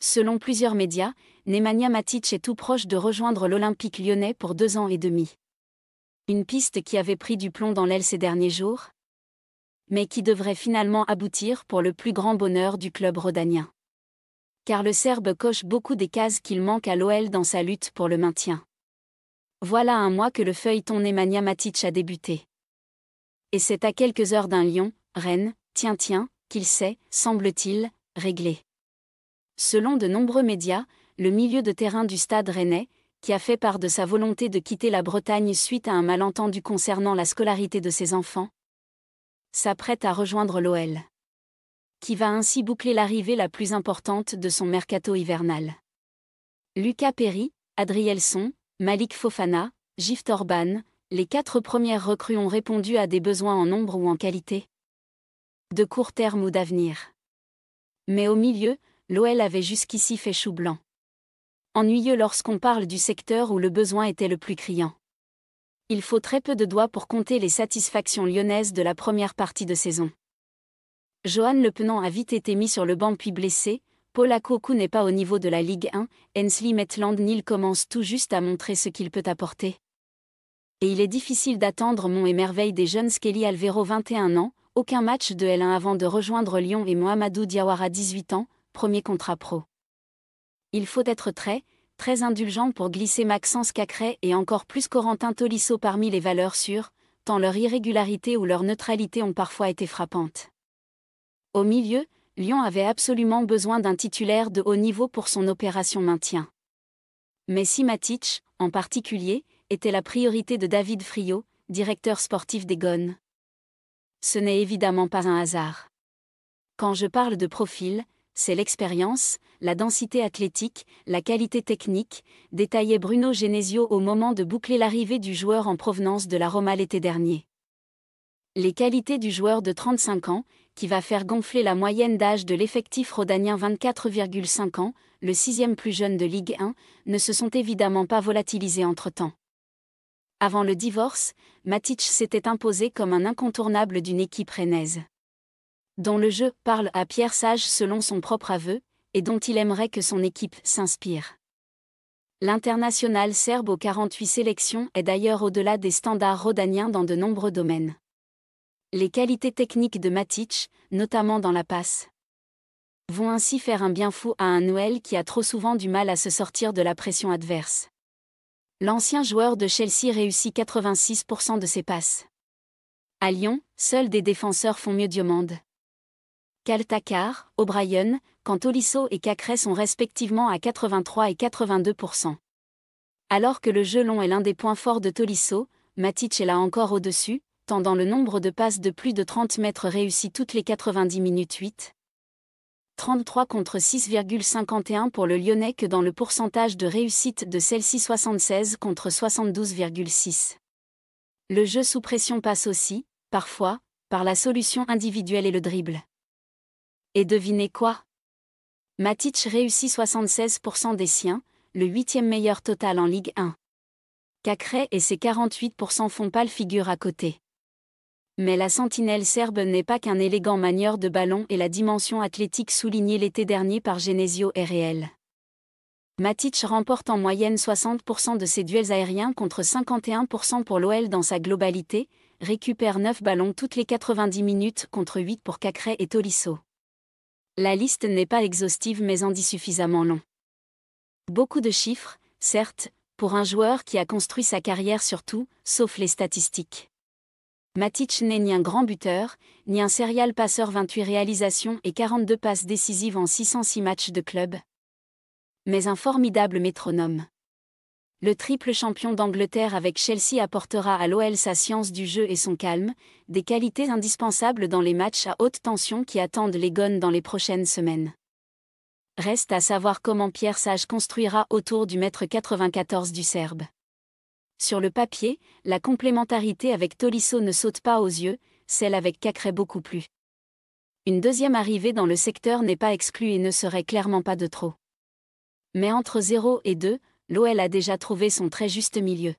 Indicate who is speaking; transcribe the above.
Speaker 1: Selon plusieurs médias, Nemanja Matic est tout proche de rejoindre l'Olympique lyonnais pour deux ans et demi. Une piste qui avait pris du plomb dans l'aile ces derniers jours, mais qui devrait finalement aboutir pour le plus grand bonheur du club rodanien. Car le Serbe coche beaucoup des cases qu'il manque à l'OL dans sa lutte pour le maintien. Voilà un mois que le feuilleton Nemanja Matic a débuté. Et c'est à quelques heures d'un lion, Rennes, tiens tiens, qu'il s'est, semble-t-il, réglé. Selon de nombreux médias, le milieu de terrain du stade rennais, qui a fait part de sa volonté de quitter la Bretagne suite à un malentendu concernant la scolarité de ses enfants, s'apprête à rejoindre l'OL, qui va ainsi boucler l'arrivée la plus importante de son mercato hivernal. Lucas Perry, Adrielson, Malik Fofana, Gift Orban, les quatre premières recrues ont répondu à des besoins en nombre ou en qualité, de court terme ou d'avenir. Mais au milieu, l'OL avait jusqu'ici fait chou blanc. Ennuyeux lorsqu'on parle du secteur où le besoin était le plus criant. Il faut très peu de doigts pour compter les satisfactions lyonnaises de la première partie de saison. Johan Le Penant a vite été mis sur le banc puis blessé, Paul Akoku n'est pas au niveau de la Ligue 1, Hensley Maitland nil commence tout juste à montrer ce qu'il peut apporter. Et il est difficile d'attendre mon émerveille des jeunes Skelly Alvero 21 ans, aucun match de L1 avant de rejoindre Lyon et Mohamedou Diawara 18 ans, premier contrat pro. Il faut être très, très indulgent pour glisser Maxence Cacré et encore plus Corentin Tolisso parmi les valeurs sûres, tant leur irrégularité ou leur neutralité ont parfois été frappantes. Au milieu, Lyon avait absolument besoin d'un titulaire de haut niveau pour son opération maintien. Mais si Matic, en particulier, était la priorité de David Friot, directeur sportif des Gones. Ce n'est évidemment pas un hasard. Quand je parle de profil, c'est l'expérience, la densité athlétique, la qualité technique, détaillait Bruno Genesio au moment de boucler l'arrivée du joueur en provenance de la Roma l'été dernier. Les qualités du joueur de 35 ans, qui va faire gonfler la moyenne d'âge de l'effectif rodanien 24,5 ans, le sixième plus jeune de Ligue 1, ne se sont évidemment pas volatilisées entre-temps. Avant le divorce, Matic s'était imposé comme un incontournable d'une équipe rennaise dont le jeu parle à Pierre Sage selon son propre aveu, et dont il aimerait que son équipe s'inspire. L'international serbe aux 48 sélections est d'ailleurs au-delà des standards rodaniens dans de nombreux domaines. Les qualités techniques de Matic, notamment dans la passe, vont ainsi faire un bien fou à un Noël qui a trop souvent du mal à se sortir de la pression adverse. L'ancien joueur de Chelsea réussit 86% de ses passes. À Lyon, seuls des défenseurs font mieux monde. Kaltakar, O'Brien, quand Tolisso et Cacré sont respectivement à 83 et 82 Alors que le jeu long est l'un des points forts de Tolisso, Matic est là encore au-dessus, tendant le nombre de passes de plus de 30 mètres réussies toutes les 90 minutes 8. 33 contre 6,51 pour le Lyonnais que dans le pourcentage de réussite de celle-ci 76 contre 72,6. Le jeu sous pression passe aussi, parfois, par la solution individuelle et le dribble. Et devinez quoi Matic réussit 76% des siens, le huitième meilleur total en Ligue 1. Cacré et ses 48% font pâle figure à côté. Mais la sentinelle serbe n'est pas qu'un élégant manieur de ballon et la dimension athlétique soulignée l'été dernier par Genesio est réelle. Matic remporte en moyenne 60% de ses duels aériens contre 51% pour l'OL dans sa globalité, récupère 9 ballons toutes les 90 minutes contre 8 pour Cacré et Tolisso. La liste n'est pas exhaustive mais en dit suffisamment long. Beaucoup de chiffres, certes, pour un joueur qui a construit sa carrière sur tout, sauf les statistiques. Matic n'est ni un grand buteur, ni un serial passeur 28 réalisations et 42 passes décisives en 606 matchs de club, mais un formidable métronome le triple champion d'Angleterre avec Chelsea apportera à l'OL sa science du jeu et son calme, des qualités indispensables dans les matchs à haute tension qui attendent les gones dans les prochaines semaines. Reste à savoir comment Pierre Sage construira autour du mètre 94 du Serbe. Sur le papier, la complémentarité avec Tolisso ne saute pas aux yeux, celle avec Cacré beaucoup plus. Une deuxième arrivée dans le secteur n'est pas exclue et ne serait clairement pas de trop mais entre 0 et 2, l'OL a déjà trouvé son très juste milieu.